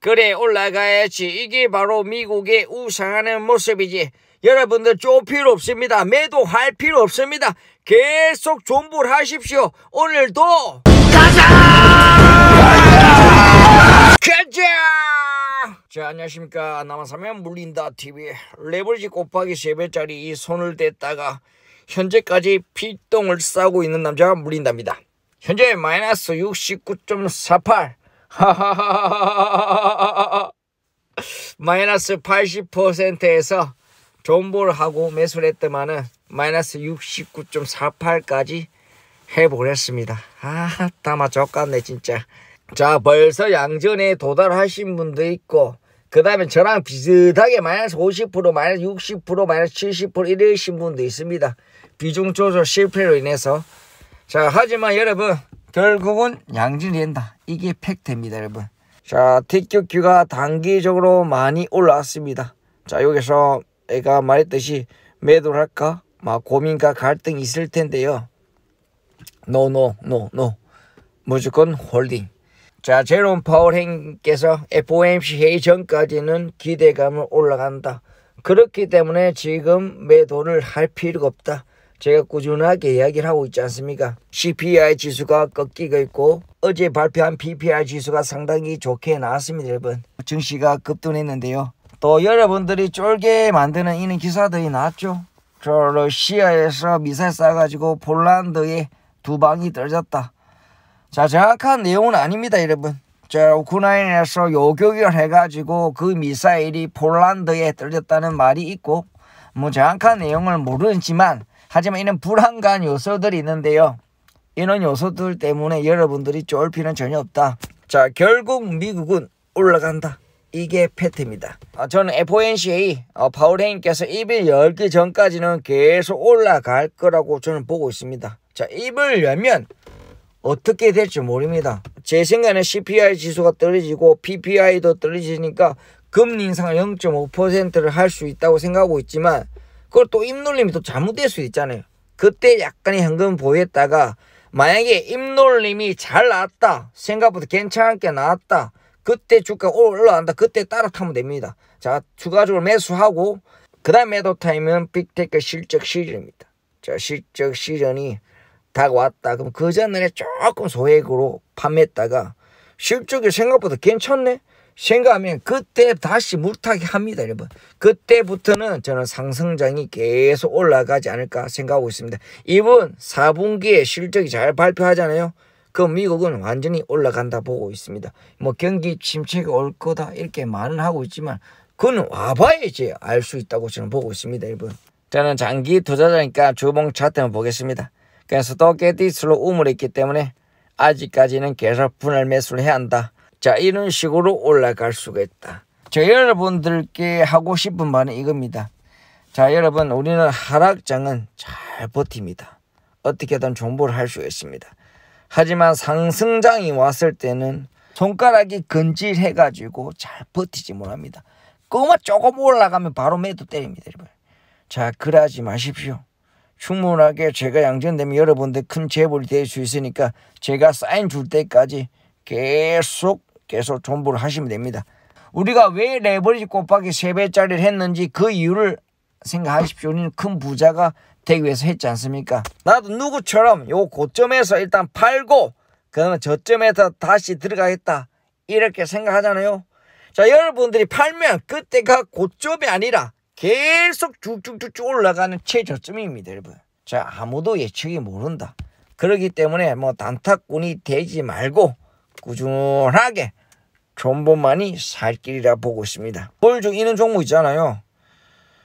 그래 올라가야지. 이게 바로 미국의 우상하는 모습이지. 여러분들 쫄 필요 없습니다. 매도할 필요 없습니다. 계속 존불하십시오. 오늘도 가자! 가자! 자 안녕하십니까 남아사면 물린다 TV 레버리지 곱하기 3배짜리 이 손을 댔다가 현재까지 피똥을 싸고 있는 남자가 물린답니다. 현재 마이너스 69.48 마이너스 80%에서 존볼 하고 매수를 했더만은 마이너스 69.48까지 해보렸습니다. 아, 다마 족같네 진짜. 자, 벌써 양전에 도달하신 분도 있고 그 다음에 저랑 비슷하게 마이너스 50%, 마이너스 60%, 마이너스 70% 이러신 분도 있습니다. 비중 조절 실패로 인해서. 자, 하지만 여러분 결국은 양질된다. 이게 팩트입니다, 여러분. 자, 티 q q 가 단기적으로 많이 올라왔습니다. 자, 여기서 애가 말했듯이 매도를 할까? 막 고민과 갈등이 있을 텐데요. 노, 노, 노, 노. 무조건 홀딩. 자, 제롬 파월 행께서 FOMC 회의 전까지는 기대감을 올라간다. 그렇기 때문에 지금 매도를 할 필요가 없다. 제가 꾸준하게 이야기를 하고 있지 않습니까? CPI 지수가 꺾이고 있고 어제 발표한 PPI 지수가 상당히 좋게 나왔습니다 여러분 증시가 급등했는데요 또 여러분들이 쫄게 만드는 이런 기사들이 나왔죠 저 러시아에서 미사일 쏴가지고 폴란드에 두 방이 떨어졌다 자 정확한 내용은 아닙니다 여러분 저 우크라이나에서 요격을 해가지고 그 미사일이 폴란드에 떨어졌다는 말이 있고 뭐 정확한 내용을 모르지만 하지만 이는 불안간 요소들이 있는데요. 이런 요소들 때문에 여러분들이 쫄 필요는 전혀 없다. 자, 결국 미국은 올라간다. 이게 팩트입니다. 어, 저는 FOMCA 어, 파울 헤인께서 입을 열기 전까지는 계속 올라갈 거라고 저는 보고 있습니다. 자, 입을 열면 어떻게 될지 모릅니다. 제 생각에는 CPI 지수가 떨어지고 PPI도 떨어지니까 금리 인상 0.5%를 할 수 있다고 생각하고 있지만 그걸 또 입놀림이 또 잘못될 수 있잖아요. 그때 약간의 현금 보유했다가 만약에 입놀림이 잘 나왔다. 생각보다 괜찮게 나왔다. 그때 주가 올라간다. 그때 따라 타면 됩니다. 자, 추가적으로 매수하고 그 다음 매도 타임은 빅테크 실적 시즌입니다. 자, 실적 시즌이 다가왔다. 그럼 그 전에 조금 소액으로 판매했다가 실적이 생각보다 괜찮네? 생각하면 그때 다시 물타기 합니다 여러분 그때부터는 저는 상승장이 계속 올라가지 않을까 생각하고 있습니다 이번 4분기에 실적이 잘 발표하잖아요 그 미국은 완전히 올라간다 보고 있습니다 뭐 경기 침체가 올 거다 이렇게 말은 하고 있지만 그건 와봐야지 알 수 있다고 저는 보고 있습니다 여러분 저는 장기 투자자니까 주봉 차트만 보겠습니다 그래서 또 깨디스로 우물이 있기 때문에 아직까지는 계속 분할 매수를 해야 한다 자, 이런 식으로 올라갈 수가 있다. 저 여러분들께 하고 싶은 말은 이겁니다. 자, 여러분, 우리는 하락장은 잘 버팁니다. 어떻게든 정보를 할 수 있습니다. 하지만 상승장이 왔을 때는 손가락이 근질해가지고 잘 버티지 못합니다. 꼬마 조금 올라가면 바로 매도 때립니다, 여러분. 자, 그러지 마십시오. 충분하게 제가 양전되면 여러분들 큰 재벌이 될 수 있으니까 제가 사인 줄 때까지 계속 계속 존버를 하시면 됩니다. 우리가 왜 레버리지 곱하기 3배짜리를 했는지 그 이유를 생각하십시오. 우리는 큰 부자가 되기 위해서 했지 않습니까? 나도 누구처럼 요 고점에서 일단 팔고 그 저점에서 다시 들어가겠다. 이렇게 생각하잖아요. 자 여러분들이 팔면 그때가 고점이 아니라 계속 쭉쭉쭉쭉 올라가는 최저점입니다. 여러분. 자 아무도 예측이 모른다. 그러기 때문에 뭐 단타꾼이 되지 말고 꾸준하게 존버만이 살 길이라 보고 있습니다. 볼중 이는 종목 있잖아요.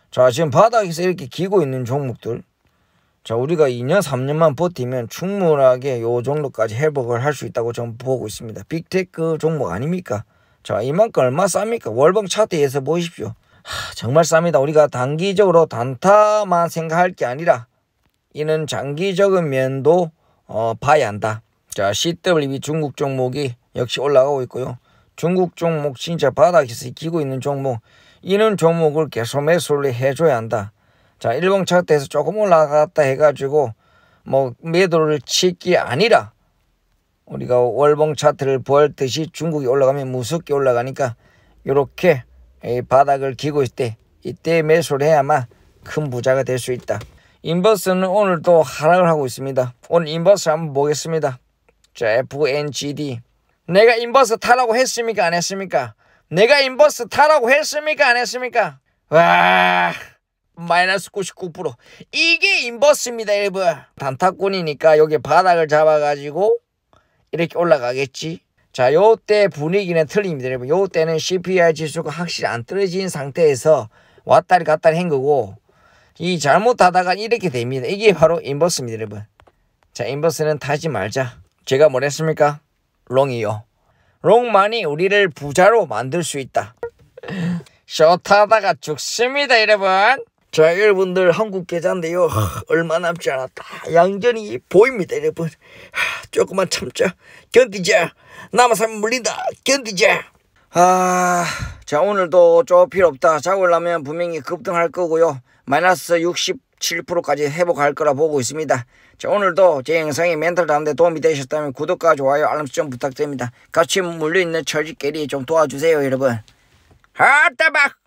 자 지금 바닥에서 이렇게 기고 있는 종목들 자 우리가 2년 3년만 버티면 충분하게 요 정도까지 회복을 할 수 있다고 저는 보고 있습니다. 빅테크 종목 아닙니까? 자 이만큼 얼마 쌉니까? 월봉 차트에서 보십시오. 하, 정말 쌉니다. 우리가 단기적으로 단타만 생각할 게 아니라 이는 장기적인 면도 어, 봐야 한다. 자 CWB 중국 종목이 역시 올라가고 있고요. 중국 종목 진짜 바닥에서 기고 있는 종목 이런 종목을 계속 매수를 해줘야 한다. 자 일봉 차트에서 조금 올라갔다 해가지고 뭐 매도를 칠 게 아니라 우리가 월봉 차트를 보았듯이 중국이 올라가면 무섭게 올라가니까 이렇게 바닥을 기고 있을 때 이때 매수를 해야만 큰 부자가 될 수 있다. 인버스는 오늘도 하락을 하고 있습니다. 오늘 인버스 한번 보겠습니다. 자, FNGD 내가 인버스 타라고 했습니까? 안 했습니까? 내가 인버스 타라고 했습니까? 안 했습니까? 와, 마이너스 99%. 이게 인버스입니다, 여러분. 단타꾼이니까 여기 바닥을 잡아가지고 이렇게 올라가겠지. 자, 요때 분위기는 틀립니다, 여러분. 요때는 CPI 지수가 확실히 안 떨어진 상태에서 왔다리 갔다리 한 거고, 이 잘못하다가 이렇게 됩니다. 이게 바로 인버스입니다, 여러분. 자, 인버스는 타지 말자. 제가 뭐랬습니까? 롱이요. 롱만이 우리를 부자로 만들 수 있다. 쇼타다가 죽습니다 여러분. 자 여러분들 한국 계좌인데요. 얼마 남지 않았다. 양전이 보입니다 여러분. 조금만 참자. 견디자. 남아선 물린다. 견디자. 아, 자 오늘도 저 필요 없다. 자고 일라면 분명히 급등할 거고요. 마이너스 60 7%까지 회복할 거라 보고 있습니다. 자, 오늘도 제 영상이 멘탈 다운데 도움이 되셨다면 구독과 좋아요 알람 설정 부탁드립니다. 같이 물려있는 철지끼리좀 도와주세요 여러분. 하따박!